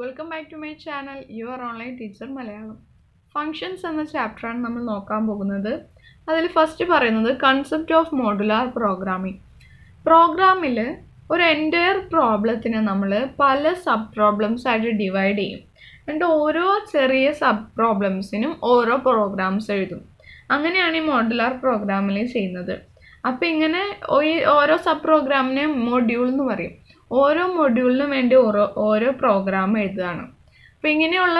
welcome back to my channel your online teacher Malayalam functions എന്ന ചാപ്റ്ററാണ് നമ്മൾ നോക്കാൻ പോകുന്നത് അതിൽ ഫസ്റ്റ് പറയുന്നത് കൺസെപ്റ്റ് ഓഫ് മോഡുലാർ പ്രോഗ്രാമിംഗ് പ്രോഗ്രാമിൽ ഒരു എൻറ്റയർ പ്രോബ്ലത്തിനെ നമ്മൾ പല സബ് പ്രോബ്ലംസ് ആയിട്ട് ഡിവൈഡ് ചെയ്യും എന്നിട്ട് ഓരോ ചെറിയ സബ് പ്രോബ്ലംസിനും ഓരോ പ്രോഗ്രാംസ് എഴുതും അങ്ങനെയാണ് ഈ മോഡുലാർ പ്രോഗ്രാമിൽ ചെയ്യുന്നത് അപ്പോൾ ഇങ്ങനെ ഓരോ സബ് പ്രോഗ്രാമിനെ മൊഡ്യൂൾ എന്ന് പറയും ഓരോ മൊഡ്യൂളിനും വേണ്ടി ഓരോ ഓരോ പ്രോഗ്രാം എഴുതുകയാണ് അപ്പം ഇങ്ങനെയുള്ള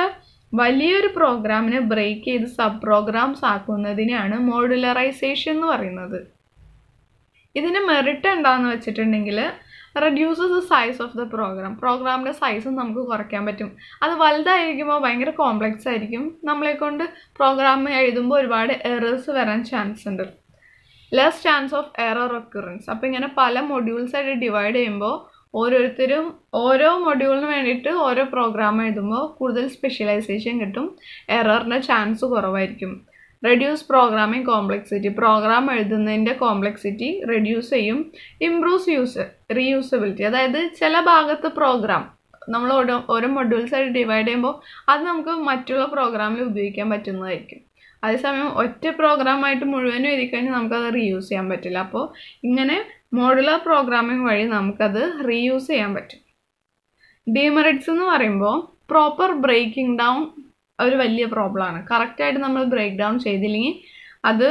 വലിയൊരു പ്രോഗ്രാമിനെ ബ്രേക്ക് ചെയ്ത് സബ് പ്രോഗ്രാംസ് ആക്കുന്നതിനെയാണ് മോഡുലറൈസേഷൻ എന്ന് പറയുന്നത് ഇതിന് മെറിറ്റ് എന്താണെന്ന് വെച്ചിട്ടുണ്ടെങ്കിൽ reduces the size of the program പ്രോഗ്രാമിൻ്റെ സൈസ് നമുക്ക് കുറയ്ക്കാൻ പറ്റും അത് വലുതായിരിക്കുമ്പോൾ ഭയങ്കര കോംപ്ലക്സ് ആയിരിക്കും നമ്മളെ കൊണ്ട് പ്രോഗ്രാം എഴുതുമ്പോൾ ഒരുപാട് എറേഴ്സ് വരാൻ ചാൻസ് ഉണ്ട് less chance of error occurrence അപ്പോൾ ഇങ്ങനെ പല മൊഡ്യൂൾസായിട്ട് ഡിവൈഡ് ചെയ്യുമ്പോൾ ഓരോരുത്തരും ഓരോ മൊഡ്യൂളിന് വേണ്ടിയിട്ട് ഓരോ പ്രോഗ്രാം എഴുതുമ്പോൾ കൂടുതൽ സ്പെഷ്യലൈസേഷൻ കിട്ടും എററിൻ്റെ ചാൻസ് കുറവായിരിക്കും റെഡ്യൂസ് പ്രോഗ്രാമിംഗ് കോംപ്ലക്സിറ്റി പ്രോഗ്രാം എഴുതുന്നതിൻ്റെ കോംപ്ലക്സിറ്റി റെഡ്യൂസ് ചെയ്യും ഇംപ്രൂവ്സ് യൂസ് റീയൂസബിലിറ്റി അതായത് ചില ഭാഗത്ത് പ്രോഗ്രാം നമ്മൾ ഓരോ ഓരോ മൊഡ്യൂൾസായിട്ട് ഡിവൈഡ് ചെയ്യുമ്പോൾ അത് നമുക്ക് മറ്റുള്ള പ്രോഗ്രാമിൽ ഉപയോഗിക്കാൻ പറ്റുന്നതായിരിക്കും അതേസമയം ഒറ്റ പ്രോഗ്രാമായിട്ട് മുഴുവനും എഴുതി കഴിഞ്ഞാൽ നമുക്കത് റീയൂസ് ചെയ്യാൻ പറ്റില്ല അപ്പോൾ ഇങ്ങനെ മോഡുലാർ പ്രോഗ്രാമിംഗ് വഴി നമുക്കത് റീയൂസ് ചെയ്യാൻ പറ്റും ഡിമെറിറ്റ്സ് എന്ന് പറയുമ്പോൾ പ്രോപ്പർ ബ്രേക്കിംഗ് ഡൗൺ ഒരു വലിയ പ്രോബ്ലമാണ് കറക്റ്റായിട്ട് നമ്മൾ ബ്രേക്ക് ഡൗൺ ചെയ്തില്ലെങ്കിൽ അത്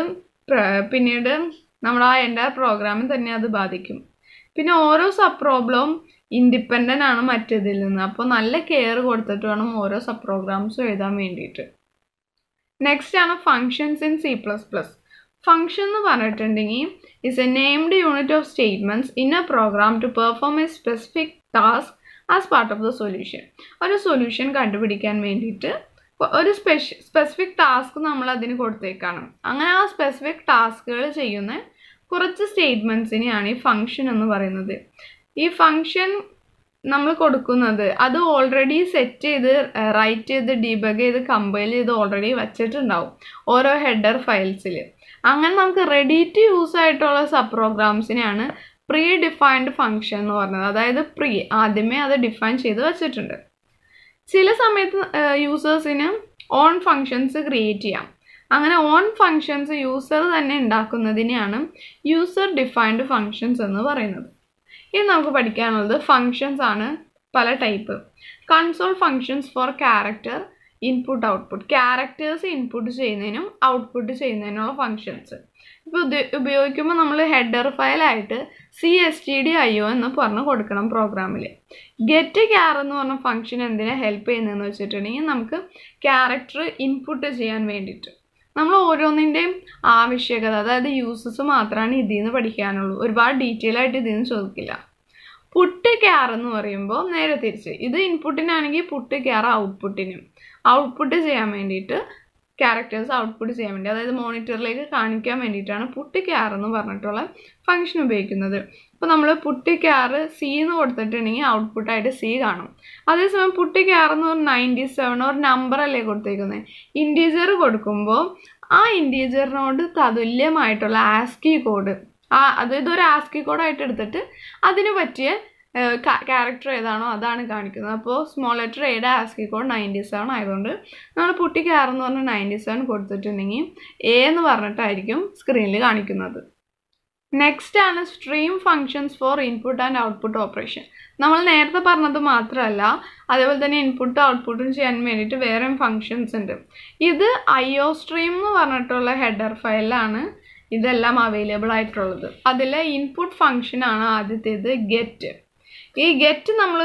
പിന്നീട് നമ്മൾ ആ എൻ്റെ പ്രോഗ്രാമിൽ തന്നെ അത് ബാധിക്കും പിന്നെ ഓരോ സബ് പ്രോബ്ലവും ഇൻഡിപെൻഡൻ്റ് ആണ് മറ്റേതിൽ നിന്ന് അപ്പോൾ നല്ല കെയർ കൊടുത്തിട്ട് വേണം ഓരോ സബ് പ്രോഗ്രാംസും എഴുതാൻ വേണ്ടിയിട്ട് നെക്സ്റ്റ് ആണ് functions in C plus plus function എന്ന് പറഞ്ഞിട്ടുണ്ടെങ്കിൽ is a named unit of statements in a program to perform a specific task as part of the solution ഒരു സൊല്യൂഷൻ കണ്ടുപിടിക്കാൻ വേണ്ടിയിട്ട് ഒരു സ്പെഷ്യ സ്പെസിഫിക് ടാസ്ക് നമ്മൾ അതിന് കൊടുത്തേക്കാണ് അങ്ങനെ ആ സ്പെസിഫിക് ടാസ്കുകൾ ചെയ്യുന്ന കുറച്ച് സ്റ്റേറ്റ്മെൻറ്റ്സിനെയാണ് ഈ ഫംഗ്ഷൻ എന്ന് പറയുന്നത് ഈ ഫംഗ്ഷൻ നമ്മൾ കൊടുക്കുന്നത് അത് ഓൾറെഡി സെറ്റ് ചെയ്ത് റൈറ്റ് ചെയ്ത് ഡീബഗ് ചെയ്ത് കമ്പൈൽ ചെയ്ത് ഓൾറെഡി വച്ചിട്ടുണ്ടാവും ഓരോ ഹെഡർ ഫയൽസിൽ അങ്ങനെ നമുക്ക് റെഡി ടു യൂസ് ആയിട്ടുള്ള സബ് പ്രോഗ്രാംസിനെയാണ് പ്രീ ഡിഫൈൻഡ് ഫംഗ്ഷൻ എന്ന് പറയുന്നത് അതായത് പ്രീ ആദ്യമേ അത് ഡിഫൈൻ ചെയ്ത് വെച്ചിട്ടുണ്ട് ചില സമയത്ത് യൂസേഴ്സിന് ഓൺ ഫങ്ഷൻസ് ക്രിയേറ്റ് ചെയ്യാം അങ്ങനെ ഓൺ ഫങ്ഷൻസ് യൂസർ തന്നെ ഉണ്ടാക്കുന്നതിനെയാണ് യൂസർ ഡിഫൈൻഡ് ഫങ്ഷൻസ് എന്ന് പറയുന്നത് ഇനി നമുക്ക് പഠിക്കാനുള്ളത് ഫങ്ഷൻസ് ആണ് പല type console functions for character input output characters input ചെയ്യുന്നതിനും ഔട്ട്പുട്ട് ചെയ്യുന്നതിനുള്ള ഫങ്ഷൻസ് ഇപ്പോൾ ഇത് ഉപയോഗിക്കുമ്പോൾ നമ്മൾ ഹെഡർ ഫയലായിട്ട് C S T D I O എന്ന് പറഞ്ഞ് കൊടുക്കണം പ്രോഗ്രാമിൽ ഗെറ്റ് ക്യാർ എന്ന് പറഞ്ഞ ഫംഗ്ഷൻ എന്തിനാ ഹെൽപ്പ് ചെയ്യുന്നതെന്ന് വെച്ചിട്ടുണ്ടെങ്കിൽ നമുക്ക് ക്യാരക്ടർ ഇൻപുട്ട് ചെയ്യാൻ വേണ്ടിയിട്ട് നമ്മൾ ഓരോന്നിൻ്റെയും ആവശ്യകത അതായത് യൂസസ് മാത്രമാണ് ഇതിൽ നിന്ന് പഠിക്കാനുള്ളൂ ഒരുപാട് ഡീറ്റെയിൽ ആയിട്ട് ഇതിൽ നിന്ന് ചോദിക്കില്ല പുട്ട് ക്യാർ എന്ന് പറയുമ്പോൾ നേരെ തിരിച്ച് ഇത് ഇൻപുട്ടിനാണെങ്കിൽ പുട്ട് ക്യാർ ഔട്ട്പുട്ടിനും ഔട്ട്പുട്ട് ചെയ്യാൻ വേണ്ടിയിട്ട് ക്യാരക്ടേഴ്സ് ഔട്ട്പുട്ട് ചെയ്യാൻ വേണ്ടി അതായത് മോണിറ്ററിലേക്ക് കാണിക്കാൻ വേണ്ടിയിട്ടാണ് പുട്ട് ക്യാർ എന്ന് പറഞ്ഞിട്ടുള്ള ഫംഗ്ഷൻ ഉപയോഗിക്കുന്നത് അപ്പോൾ നമ്മൾ പുട്ടി ക്യാർ സി എന്ന് കൊടുത്തിട്ടുണ്ടെങ്കിൽ ഔട്ട്പുട്ടായിട്ട് സി കാണും അതേസമയം പുട്ടി ക്യാർ എന്ന് പറഞ്ഞാൽ നയൻറ്റി സെവൻ ഒരു കൊടുത്തേക്കുന്നത് ഇൻറ്റീജർ കൊടുക്കുമ്പോൾ ആ ഇൻറ്റീജറിനോട് തതുല്യമായിട്ടുള്ള ആസ്കി കോഡ് ആ അത് ഇതൊരു ആസ്കി കോഡായിട്ട് എടുത്തിട്ട് അതിന് പറ്റിയ ക്യാരക്ടർ ഏതാണോ അതാണ് കാണിക്കുന്നത് അപ്പോൾ സ്മോൾ ലെറ്റർ എയുടെ ആസ്കി കോഡ് നയൻറ്റി സെവൻ ആയതുകൊണ്ട് നമ്മൾ പുട്ടി കയർ എന്ന് പറഞ്ഞ് നയൻറ്റി സെവൻ കൊടുത്തിട്ടുണ്ടെങ്കിൽ എ എന്ന് പറഞ്ഞിട്ടായിരിക്കും സ്ക്രീനിൽ കാണിക്കുന്നത് നെക്സ്റ്റ് ആണ് stream functions for input and output operation നമ്മൾ നേരത്തെ പറഞ്ഞത് മാത്രമല്ല അതേപോലെ തന്നെ ഇൻപുട്ടും ഔട്ട്പുട്ടും ചെയ്യാൻ വേണ്ടിയിട്ട് വേറെയും ഫങ്ഷൻസ് ഉണ്ട് ഇത് ഐ ഒ സ്ട്രീം എന്ന് പറഞ്ഞിട്ടുള്ള ഹെഡർ ഫയലാണ് ഇതെല്ലാം അവൈലബിൾ ആയിട്ടുള്ളത് അതിലെ ഇൻപുട്ട് ഫംഗ്ഷൻ ആണ് ആദ്യത്തേത് ഗെറ്റ് ഈ ഗെറ്റ് നമ്മൾ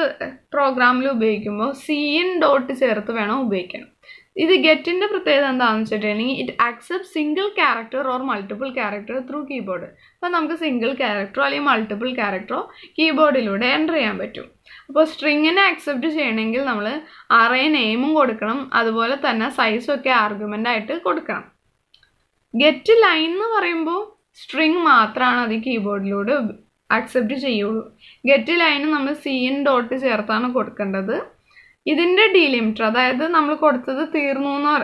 പ്രോഗ്രാമിൽ ഉപയോഗിക്കുമ്പോൾ സി ഇൻ ഡോട്ട് ചേർത്ത് വേണം ഉപയോഗിക്കണം ഇത് ഗെറ്റിൻ്റെ പ്രത്യേകത എന്താണെന്ന് വെച്ചിട്ടുണ്ടെങ്കിൽ it accept single character or multiple character through keyboard അപ്പോൾ നമുക്ക് സിംഗിൾ ക്യാരക്ടറോ അല്ലെങ്കിൽ മൾട്ടിപ്പിൾ ക്യാരക്ടറോ കീബോർഡിലൂടെ എൻ്റർ ചെയ്യാൻ പറ്റും അപ്പോൾ സ്ട്രിങ്ങിനെ ആക്സെപ്റ്റ് ചെയ്യണമെങ്കിൽ നമ്മൾ അറേ നെയിമും കൊടുക്കണം അതുപോലെ തന്നെ സൈസും ഒക്കെ ആർഗ്യുമെൻ്റ് ആയിട്ട് കൊടുക്കണം ഗെറ്റ് ലൈൻ എന്ന് പറയുമ്പോൾ സ്ട്രിങ് മാത്രമാണ് അത് കീബോർഡിലൂടെ അക്സെപ്റ്റ് ചെയ്യുള്ളൂ ഗെറ്റ് ലൈന് നമ്മൾ സി എൻ ഡോട്ട് ചേർത്താണ് കൊടുക്കേണ്ടത് ഇതിൻ്റെ ഡീലിമിറ്റർ അതായത് നമ്മൾ കൊടുത്തത് തീർന്നു എന്ന്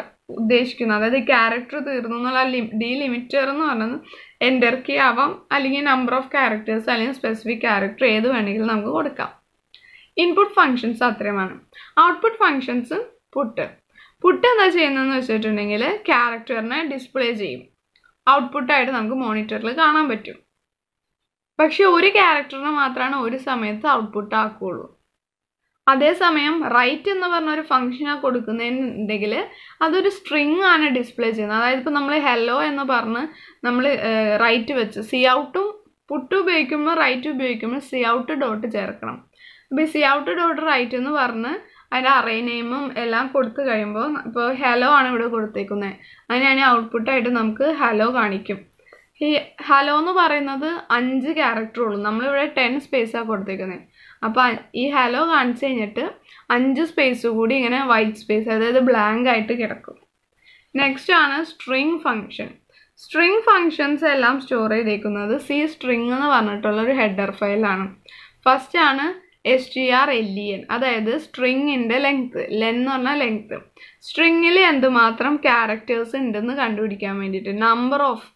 ഉദ്ദേശിക്കുന്നത് അതായത് ക്യാരക്ടർ തീർന്നു എന്നുള്ള ഡീലിമിറ്റർ എന്ന് പറയുന്നത് എൻ്റർ കീ ആവാം അല്ലെങ്കിൽ നമ്പർ ഓഫ് ക്യാരക്ടേഴ്സ് അല്ലെങ്കിൽ സ്പെസിഫിക് ക്യാരക്ടർ ഏത് വേണമെങ്കിലും നമുക്ക് കൊടുക്കാം ഇൻപുട്ട് ഫങ്ഷൻസ് അത്രയുമാണ് ഔട്ട്പുട്ട് ഫങ്ഷൻസ് പുട്ട് പുട്ട് എന്താ ചെയ്യുന്നതെന്ന് വെച്ചിട്ടുണ്ടെങ്കിൽ ക്യാരക്ടറിനെ ഡിസ്പ്ലേ ചെയ്യും ഔട്ട്പുട്ടായിട്ട് നമുക്ക് മോണിറ്ററിൽ കാണാൻ പറ്റും പക്ഷെ ഒരു ക്യാരക്ടറിനെ മാത്രമാണ് ഒരു സമയത്ത് ഔട്ട്പുട്ട് ആക്കുകയുള്ളൂ അതേസമയം റൈറ്റ് എന്ന് പറഞ്ഞ ഒരു ഫംഗ്ഷനാണ് കൊടുക്കുന്നതിനുണ്ടെങ്കിൽ അതൊരു സ്ട്രിങ് ആണ് ഡിസ്പ്ലേ ചെയ്യുന്നത് അതായത് ഇപ്പോൾ നമ്മൾ ഹെല്ലോ എന്ന് പറഞ്ഞ് നമ്മൾ റൈറ്റ് വെച്ച് സി ഔട്ടും പുട്ട് ഉപയോഗിക്കുമ്പോൾ റൈറ്റ് ഉപയോഗിക്കുമ്പോൾ സി ഔട്ട് ഡോട്ട് ചേർക്കണം അപ്പോൾ സി ഔട്ട് ഡോട്ട് റൈറ്റ് എന്ന് പറഞ്ഞ് അതിൻ്റെ അറേ നെയിമും എല്ലാം കൊടുത്തു കഴിയുമ്പോൾ ഇപ്പോൾ ഹലോ ആണ് ഇവിടെ കൊടുത്തേക്കുന്നത് അതിനാണ് ഔട്ട്പുട്ടായിട്ട് നമുക്ക് ഹലോ കാണിക്കും ഈ ഹലോ എന്ന് പറയുന്നത് അഞ്ച് ക്യാരക്ടറുള്ളൂ നമ്മളിവിടെ ടെൻ സ്പേസാണ് കൊടുത്തേക്കുന്നത് അപ്പോൾ ഈ ഹലോ കാണിച്ചു കഴിഞ്ഞിട്ട് അഞ്ച് സ്പേസ് കൂടി ഇങ്ങനെ വൈറ്റ് സ്പേസ് അതായത് ബ്ലാങ്ക് ആയിട്ട് കിടക്കും നെക്സ്റ്റ് ആണ് സ്ട്രിങ് ഫങ്ഷൻ സ്ട്രിങ് ഫങ്ഷൻസ് എല്ലാം സ്റ്റോർ ചെയ്തേക്കുന്നത് സി സ്ട്രിങ് എന്ന് പറഞ്ഞിട്ടുള്ള ഒരു ഹെഡർ ഫയലാണ് ഫസ്റ്റ് ആണ് S T R L E N അതായത് സ്ട്രിങ്ങിൻ്റെ ലെങ്ത് ലെൻ എന്ന് പറഞ്ഞാൽ ലെങ്ത് സ്ട്രിങ്ങിൽ എന്തുമാത്രം ക്യാരക്ടേഴ്സ് ഉണ്ടെന്ന് കണ്ടുപിടിക്കാൻ വേണ്ടിയിട്ട് നമ്പർ ഓഫ്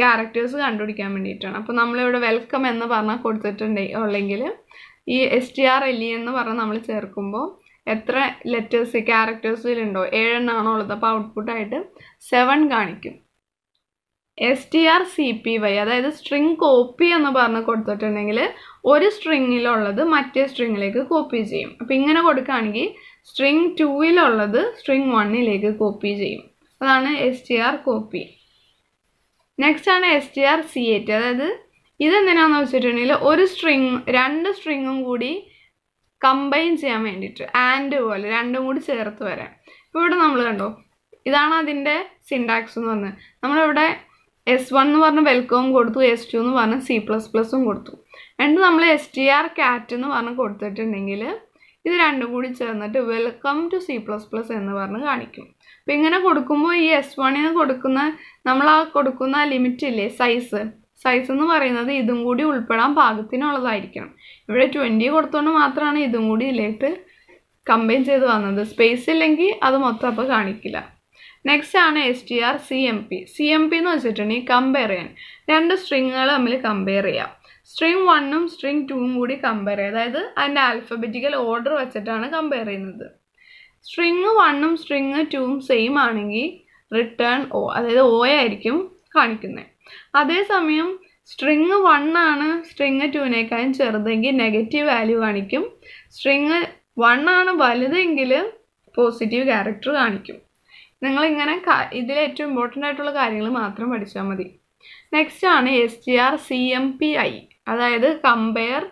ക്യാരക്ടേഴ്സ് കണ്ടുപിടിക്കാൻ വേണ്ടിയിട്ടാണ് അപ്പോൾ നമ്മളിവിടെ വെൽക്കം എന്ന് പറഞ്ഞാൽ കൊടുത്തിട്ടുണ്ട് ഉള്ളെങ്കിൽ ഈ S T R L E എന്ന് പറഞ്ഞാൽ നമ്മൾ ചേർക്കുമ്പോൾ എത്ര ലെറ്റേഴ്സ് ക്യാരക്ടേഴ്സിലുണ്ടോ ഏഴെണ്ണാണോ ഉള്ളത് അപ്പോൾ ഔട്ട്പുട്ടായിട്ട് സെവൻ കാണിക്കും S T R C P Y അതായത് സ്ട്രിങ് കോപ്പി എന്ന് പറഞ്ഞ് കൊടുത്തിട്ടുണ്ടെങ്കിൽ ഒരു സ്ട്രിങ്ങിലുള്ളത് മറ്റേ സ്ട്രിങ്ങിലേക്ക് കോപ്പി ചെയ്യും അപ്പം ഇങ്ങനെ കൊടുക്കുകയാണെങ്കിൽ സ്ട്രിങ് ടുവിലുള്ളത് സ്ട്രിങ് വണ്ണിലേക്ക് കോപ്പി ചെയ്യും അതാണ് S T R copy next ആണ് S T R C at അതായത് ഇതെന്തിനാന്ന് വെച്ചിട്ടുണ്ടെങ്കിൽ ഒരു സ്ട്രിങ് രണ്ട് സ്ട്രിങ്ങും കൂടി കമ്പൈൻ ചെയ്യാൻ വേണ്ടിയിട്ട് ആൻഡ് പോലെ രണ്ടും കൂടി ചേർത്ത് വരാൻ ഇപ്പോൾ ഇവിടെ നമ്മൾ കണ്ടോ ഇതാണ് അതിൻ്റെ സിൻഡാക്സ് എന്ന് പറഞ്ഞത് നമ്മളിവിടെ എസ് വൺ എന്ന് പറഞ്ഞ് വെൽക്കവും കൊടുത്തു എസ് ടു എന്ന് പറഞ്ഞ് സി പ്ലസ് പ്ലസും കൊടുത്തു രണ്ട് നമ്മൾ എസ് ടി ആർ കാറ്റ് എന്ന് പറഞ്ഞ് കൊടുത്തിട്ടുണ്ടെങ്കിൽ ഇത് രണ്ടും കൂടി ചേർന്നിട്ട് welcome to C plus plus എന്ന് പറഞ്ഞ് കാണിക്കും അപ്പോൾ ഇങ്ങനെ കൊടുക്കുമ്പോൾ ഈ എസ് നിന്ന് കൊടുക്കുന്ന നമ്മൾ ആ കൊടുക്കുന്ന ലിമിറ്റ് ഇല്ലേ സൈസ് സൈസ് എന്ന് പറയുന്നത് ഇതും കൂടി ഉൾപ്പെടാൻ പാകത്തിനുള്ളതായിരിക്കണം ഇവിടെ ട്വൻറ്റി കൊടുത്തുകൊണ്ട് മാത്രമാണ് ഇതും കൂടി ഇതിലേക്ക് കമ്പൈൻ ചെയ്ത് വന്നത് സ്പേസ് ഇല്ലെങ്കിൽ അത് മൊത്തം അപ്പോൾ കാണിക്കില്ല നെക്സ്റ്റ് ആണ് S T R C M P C M P എന്ന് വെച്ചിട്ടുണ്ടെങ്കിൽ കമ്പയർ ചെയ്യാൻ രണ്ട് സ്ട്രിങ്ങുകൾ തമ്മിൽ കമ്പയർ ചെയ്യാം സ്ട്രിങ് വണ്ണും സ്ട്രിങ് ടൂവും കൂടി കമ്പയർ ചെയ്യുക അതായത് അതിൻ്റെ ആൽഫബറ്റിക്കൽ ഓർഡർ വെച്ചിട്ടാണ് കമ്പയർ ചെയ്യുന്നത് സ്ട്രിങ് വണ്ണും സ്ട്രിങ് ടൂവും സെയിം ആണെങ്കിൽ റിട്ടേൺ ഓ അതായത് ഓ ആയിരിക്കും കാണിക്കുന്നത് അതേസമയം സ്ട്രിങ് വണ്ണാണ് ആണ് സ്ട്രിങ് ടൂവിനേക്കാളും ചെറുതെങ്കിൽ നെഗറ്റീവ് വാല്യൂ കാണിക്കും സ്ട്രിങ് വണ്ണാണ് ആണ് വലുതെങ്കിൽ പോസിറ്റീവ് ക്യാരക്ടർ കാണിക്കും നിങ്ങളിങ്ങനെ ഇതിൽ ഏറ്റവും ഇമ്പോർട്ടൻ്റ് ആയിട്ടുള്ള കാര്യങ്ങൾ മാത്രം പഠിച്ചാൽ മതി നെക്സ്റ്റ് ആണ് S T R C M P I അതായത് കമ്പയർ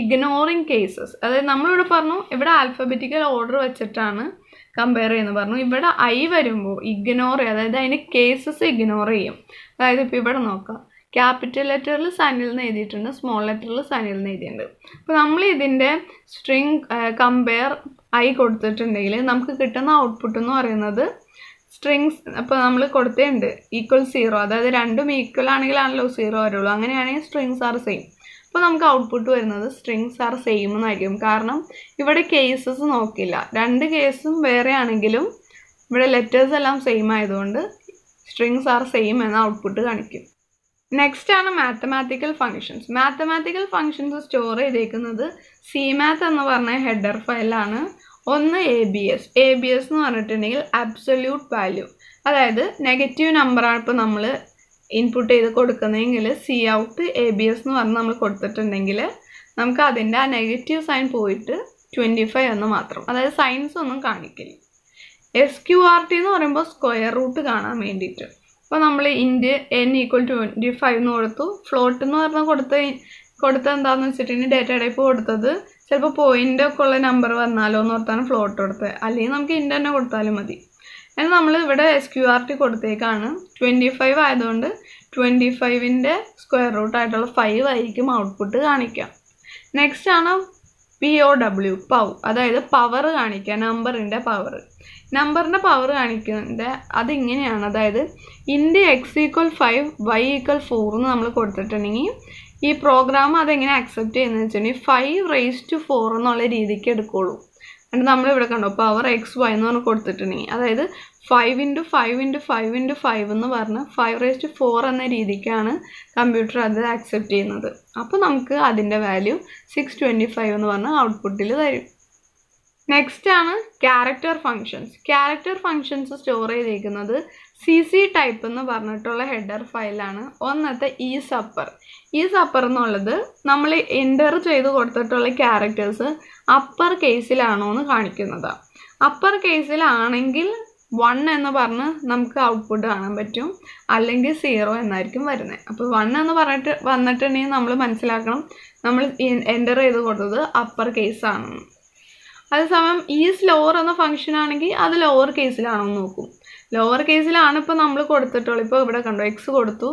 ഇഗ്നോറിങ് കേസസ് അതായത് നമ്മളിവിടെ പറഞ്ഞു ഇവിടെ ആൽഫബറ്റിക്കൽ ഓർഡർ വെച്ചിട്ടാണ് കമ്പയർ ചെയ്യുന്നത് പറഞ്ഞു ഇവിടെ ഐ വരുമ്പോൾ ഇഗ്നോർ ചെയ്യും അതായത് അതിന് കേസസ് ഇഗ്നോർ ചെയ്യും അതായത് ഇപ്പോൾ ഇവിടെ നോക്കാം ക്യാപിറ്റൽ ലെറ്ററിൽ സനിൽ എന്ന് എഴുതിയിട്ടുണ്ട് സ്മോൾ ലെറ്ററിൽ സനിൽ എന്ന് എഴുതിയിട്ടുണ്ട് അപ്പോൾ നമ്മൾ ഇതിൻ്റെ സ്ട്രിങ് കമ്പയർ ആയി കൊടുത്തിട്ടുണ്ടെങ്കിൽ നമുക്ക് കിട്ടുന്ന ഔട്ട്പുട്ട് എന്ന് പറയുന്നത് സ്ട്രിങ്സ് അപ്പോൾ നമ്മൾ കൊടുത്തേണ്ട് ഈക്വൽ സീറോ അതായത് രണ്ടും ഈക്വൽ ആണെങ്കിലാണല്ലോ സീറോ വരുള്ളൂ അങ്ങനെയാണെങ്കിൽ സ്ട്രിങ്സ് ആർ സെയിം അപ്പോൾ നമുക്ക് ഔട്ട്പുട്ട് വരുന്നത് സ്ട്രിങ്സ് ആർ സെയിം എന്നായിരിക്കും കാരണം ഇവിടെ കേസസ് നോക്കില്ല രണ്ട് കേസും വേറെ ആണെങ്കിലും ഇവിടെ ലെറ്റേഴ്സ് എല്ലാം സെയിം ആയതുകൊണ്ട് സ്ട്രിങ്സ് ആർ സെയിം എന്ന ഔട്ട്പുട്ട് കാണിക്കും നെക്സ്റ്റ് ആണ് mathematical functions mathematical functions store ചെയ്തേക്കുന്നത് സി മാത്ത് എന്ന് പറഞ്ഞ ഹെഡർ ഫയലാണ് ഒന്ന് A B S A B S എന്ന് പറഞ്ഞിട്ടുണ്ടെങ്കിൽ അബ്സൊല്യൂട്ട് വാല്യൂ അതായത് നെഗറ്റീവ് നമ്പറാണ് ഇപ്പോൾ നമ്മൾ ഇൻപുട്ട് ചെയ്ത് കൊടുക്കുന്നതെങ്കിൽ C out A B S എന്ന് പറഞ്ഞ് നമ്മൾ കൊടുത്തിട്ടുണ്ടെങ്കിൽ നമുക്ക് അതിൻ്റെ ആ നെഗറ്റീവ് സൈൻ പോയിട്ട് ട്വൻറ്റി ഫൈവ് എന്ന് മാത്രം അതായത് സൈൻസ് ഒന്നും കാണിക്കില്ല എസ് ക്യു ആർ ടി എന്ന് പറയുമ്പോൾ സ്ക്വയർ റൂട്ട് കാണാൻ വേണ്ടിയിട്ട് അപ്പോൾ നമ്മൾ ഇൻഡ് എൻ ഈക്വൽ ട്വൻറ്റി ഫൈവ് എന്ന് കൊടുത്തു ഫ്ലോട്ട് എന്ന് പറഞ്ഞാൽ കൊടുത്ത കൊടുത്ത എന്താണെന്ന് വെച്ചിട്ടുണ്ടെങ്കിൽ ഡേറ്റ ടൈപ്പ് കൊടുത്തത് ചിലപ്പോൾ പോയിന്റ് ഒക്കെ ഉള്ള നമ്പർ വന്നാലോ എന്ന് ഓർത്താണ് ഫ്ലോട്ട് കൊടുത്തത് അല്ലെങ്കിൽ നമുക്ക് ഇൻ്റ് തന്നെ കൊടുത്താലും മതി എന്നാൽ നമ്മൾ ഇവിടെ എസ് ക്യു ആർ ടി കൊടുത്തേക്കാണ് ട്വൻറ്റി ഫൈവ് ആയതുകൊണ്ട് ട്വൻറ്റി ഫൈവിൻ്റെ സ്ക്വയർ റൂട്ട് ആയിട്ടുള്ള ഫൈവ് ആയിരിക്കും ഔട്ട്പുട്ട് കാണിക്കാം നെക്സ്റ്റ് ആണ് പി ഒ ഡബ്ല്യു പൗ അതായത് പവർ കാണിക്കുക നമ്പറിൻ്റെ പവർ നമ്പറിൻ്റെ പവർ കാണിക്കുന്നതിൻ്റെ അതിങ്ങനെയാണ് അതായത് ഇൻഡി X equal five Y equal four എന്ന് നമ്മൾ കൊടുത്തിട്ടുണ്ടെങ്കിൽ ഈ പ്രോഗ്രാം അതെങ്ങനെ അക്സെപ്റ്റ് ചെയ്യുന്നത് വെച്ചിട്ടുണ്ടെങ്കിൽ ഫൈവ് റേസ് ടു ഫോർ എന്നുള്ള രീതിക്ക് എടുക്കുള്ളൂ എന്നിട്ട് നമ്മളിവിടെ കണ്ടു പവർ എക്സ് വൈ എന്ന് പറഞ്ഞ് കൊടുത്തിട്ടുണ്ടെങ്കിൽ അതായത് five into five into five into five എന്ന് പറഞ്ഞ് ഫൈവ് റേസ് ടു ഫോർ എന്ന രീതിക്കാണ് കമ്പ്യൂട്ടർ അത് ആക്സെപ്റ്റ് ചെയ്യുന്നത് അപ്പോൾ നമുക്ക് അതിൻ്റെ വാല്യൂ സിക്സ് ട്വൻറ്റി ഫൈവ് എന്ന് പറഞ്ഞ് ഔട്ട്പുട്ടിൽ തരും നെക്സ്റ്റ് ആണ് character functions character functions store ചെയ്തേക്കുന്നത് സി സി ടൈപ്പ് എന്ന് പറഞ്ഞിട്ടുള്ള ഹെഡർ ഫയലാണ് ഒന്നത്തെ ഇ സപ്പർ ഇ സപ്പർ എന്നുള്ളത് നമ്മൾ എൻ്റർ ചെയ്ത് കൊടുത്തിട്ടുള്ള ക്യാരക്ടേഴ്സ് അപ്പർ കേസിലാണോ എന്ന് കാണിക്കുന്നത് അപ്പർ കേസിലാണെങ്കിൽ വൺ എന്ന് പറഞ്ഞ് നമുക്ക് ഔട്ട്പുട്ട് കാണാൻ പറ്റും അല്ലെങ്കിൽ സീറോ എന്നായിരിക്കും വരുന്നത് അപ്പോൾ വൺ എന്ന് പറഞ്ഞിട്ട് വന്നിട്ടുണ്ടെങ്കിൽ നമ്മൾ മനസ്സിലാക്കണം നമ്മൾ എൻ്റർ ചെയ്ത് കൊടുത്തത് അപ്പർ കേസാണെന്ന് അതേസമയം ഈസ് ലോവർ എന്ന ഫംഗ്ഷൻ ആണെങ്കിൽ അത് ലോവർ കേസിലാണോ എന്ന് നോക്കും ലോവർ കേസിലാണ് ഇപ്പോൾ നമ്മൾ കൊടുത്തിട്ടുള്ളത് ഇപ്പോൾ ഇവിടെ കണ്ടു എക്സ് കൊടുത്തു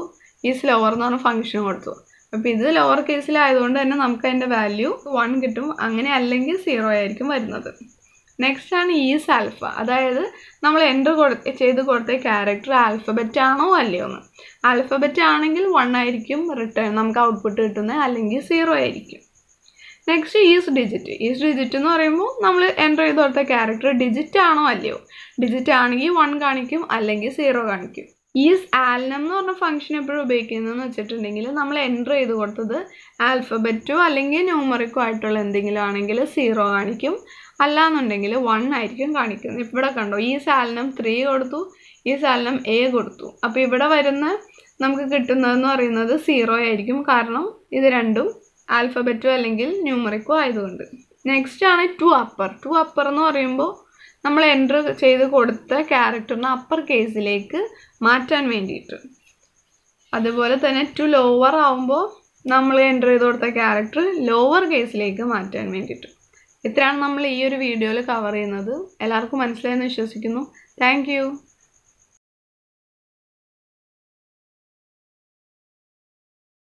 ഈസ് ലോവർ എന്ന് പറഞ്ഞ ഫംഗ്ഷൻ കൊടുത്തു അപ്പോൾ ഇത് ലോവർ കേസിലായതുകൊണ്ട് തന്നെ നമുക്ക് അതിൻ്റെ വാല്യൂ വൺ കിട്ടും അങ്ങനെ അല്ലെങ്കിൽ സീറോ ആയിരിക്കും വരുന്നത് നെക്സ്റ്റ് ആണ് ഈസ് e ആൽഫ അതായത് നമ്മൾ എൻ്റർ കൊടു ചെയ്ത് കൊടുത്ത ക്യാരക്ടർ ആൽഫബറ്റ് ആണോ അല്ലയോ എന്ന് ആൽഫബറ്റ് ആണെങ്കിൽ വൺ ആയിരിക്കും റിട്ടേൺ നമുക്ക് ഔട്ട്പുട്ട് കിട്ടുന്നത് അല്ലെങ്കിൽ സീറോ ആയിരിക്കും next is digit is digit എന്ന് പറയുമ്പോൾ നമ്മൾ എൻ്റർ ചെയ്ത് കൊടുത്ത ക്യാരക്ടർ ഡിജിറ്റ് ആണോ അല്ലയോ ഡിജിറ്റ് ആണെങ്കിൽ വൺ കാണിക്കും അല്ലെങ്കിൽ സീറോ കാണിക്കും ഈസ് ആൽനം എന്ന് പറഞ്ഞ ഫംഗ്ഷൻ എപ്പോഴും ഉപയോഗിക്കുന്നതെന്ന് വെച്ചിട്ടുണ്ടെങ്കിൽ നമ്മൾ എൻ്റർ ചെയ്ത് കൊടുത്തത് ആൽഫബറ്റോ അല്ലെങ്കിൽ ന്യൂമറിക്കോ ആയിട്ടുള്ള എന്തെങ്കിലും ആണെങ്കിൽ സീറോ കാണിക്കും അല്ലാന്നുണ്ടെങ്കിൽ വൺ ആയിരിക്കും കാണിക്കുന്നത് ഇവിടെ കണ്ടോ ഈ സാലിനം ത്രീ കൊടുത്തു ഈ സാലിനം എ കൊടുത്തു അപ്പോൾ ഇവിടെ വരുന്ന നമുക്ക് കിട്ടുന്നതെന്ന് പറയുന്നത് സീറോ ആയിരിക്കും കാരണം ഇത് രണ്ടും ആൽഫബറ്റോ അല്ലെങ്കിൽ ന്യൂമറിക്കോ ആയതുകൊണ്ട് നെക്സ്റ്റ് ആണ് ടു അപ്പർ ടു അപ്പർ എന്ന് പറയുമ്പോൾ നമ്മൾ എൻ്റർ ചെയ്ത് കൊടുത്ത ക്യാരക്ടറിന് അപ്പർ കേസിലേക്ക് മാറ്റാൻ വേണ്ടിയിട്ട് അതുപോലെ തന്നെ ടു ലോവർ ആവുമ്പോൾ നമ്മൾ എൻ്റർ ചെയ്ത് കൊടുത്ത ക്യാരക്ടർ ലോവർ കേസിലേക്ക് മാറ്റാൻ വേണ്ടിയിട്ട് ഇത്രയാണ് നമ്മൾ ഈ ഒരു വീഡിയോയിൽ കവർ ചെയ്യുന്നത് എല്ലാവർക്കും മനസ്സിലായെന്ന് വിശ്വസിക്കുന്നു താങ്ക്